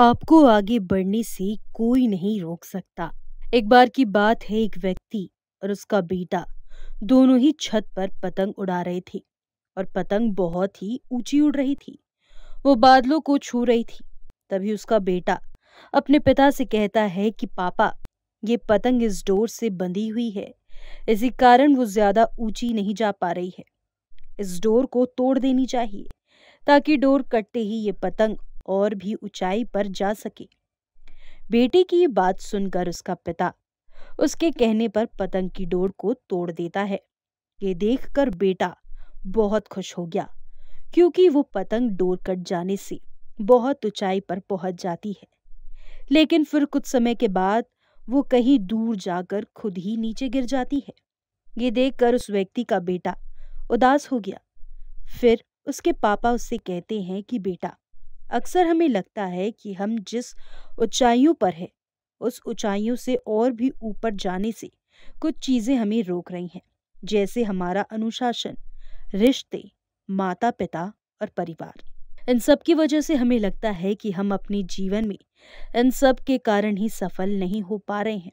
आपको आगे बढ़ने से कोई नहीं रोक सकता एक बार की बात है एक व्यक्ति और उसका बेटा दोनों ही छत पर पतंग उड़ा रहे थे और पतंग बहुत ही ऊंची उड़ रही थी वो बादलों को छू रही थी तभी उसका बेटा अपने पिता से कहता है कि पापा ये पतंग इस डोर से बंधी हुई है इसी कारण वो ज्यादा ऊंची नहीं जा पा रही है इस डोर को तोड़ देनी चाहिए ताकि डोर कटते ही ये पतंग और भी ऊंचाई पर जा सके बेटे की ये बात सुनकर उसका पिता उसके कहने पर पतंग की डोर को तोड़ देता है ये देखकर बेटा बहुत खुश हो गया क्योंकि वो पतंग डोर कट जाने से बहुत ऊंचाई पर पहुंच जाती है लेकिन फिर कुछ समय के बाद वो कहीं दूर जाकर खुद ही नीचे गिर जाती है ये देखकर उस व्यक्ति का बेटा उदास हो गया फिर उसके पापा उससे कहते हैं कि बेटा अक्सर हमें लगता है कि हम जिस ऊंचाइयों पर हैं उस ऊंचाइयों से और भी ऊपर जाने से कुछ चीज़ें हमें रोक रही हैं जैसे हमारा अनुशासन रिश्ते माता पिता और परिवार इन सब की वजह से हमें लगता है कि हम अपने जीवन में इन सब के कारण ही सफल नहीं हो पा रहे हैं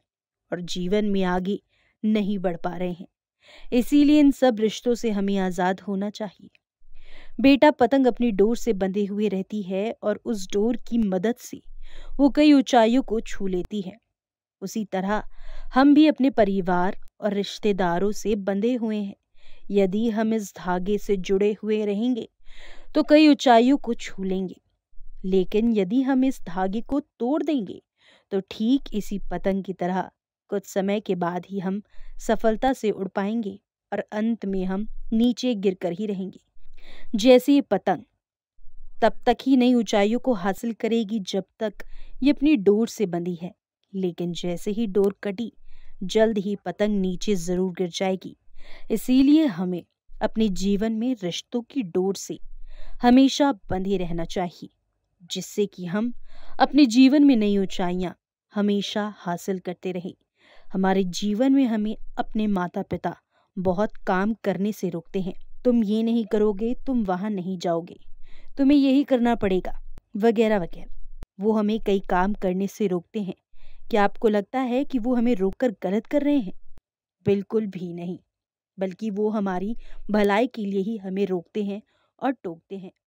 और जीवन में आगे नहीं बढ़ पा रहे हैं इसीलिए इन सब रिश्तों से हमें आज़ाद होना चाहिए बेटा पतंग अपनी डोर से बंधे हुए रहती है और उस डोर की मदद से वो कई ऊंचाइयों को छू लेती है उसी तरह हम भी अपने परिवार और रिश्तेदारों से बंधे हुए हैं यदि हम इस धागे से जुड़े हुए रहेंगे तो कई ऊंचाइयों को छू लेंगे लेकिन यदि हम इस धागे को तोड़ देंगे तो ठीक इसी पतंग की तरह कुछ समय के बाद ही हम सफलता से उड़ पाएंगे और अंत में हम नीचे गिर कर ही रहेंगे जैसे ये पतंग तब तक ही नई ऊंचाइयों को हासिल करेगी जब तक ये अपनी डोर से बंधी है लेकिन जैसे ही डोर कटी जल्द ही पतंग नीचे ज़रूर गिर जाएगी इसीलिए हमें अपने जीवन में रिश्तों की डोर से हमेशा बंधे रहना चाहिए जिससे कि हम अपने जीवन में नई ऊंचाइयां हमेशा हासिल करते रहें हमारे जीवन में हमें अपने माता पिता बहुत काम करने से रोकते हैं तुम ये नहीं करोगे तुम वहाँ नहीं जाओगे तुम्हें यही करना पड़ेगा वगैरह वगैरह वो हमें कई काम करने से रोकते हैं क्या आपको लगता है कि वो हमें रोककर गलत कर रहे हैं बिल्कुल भी नहीं बल्कि वो हमारी भलाई के लिए ही हमें रोकते हैं और टोकते हैं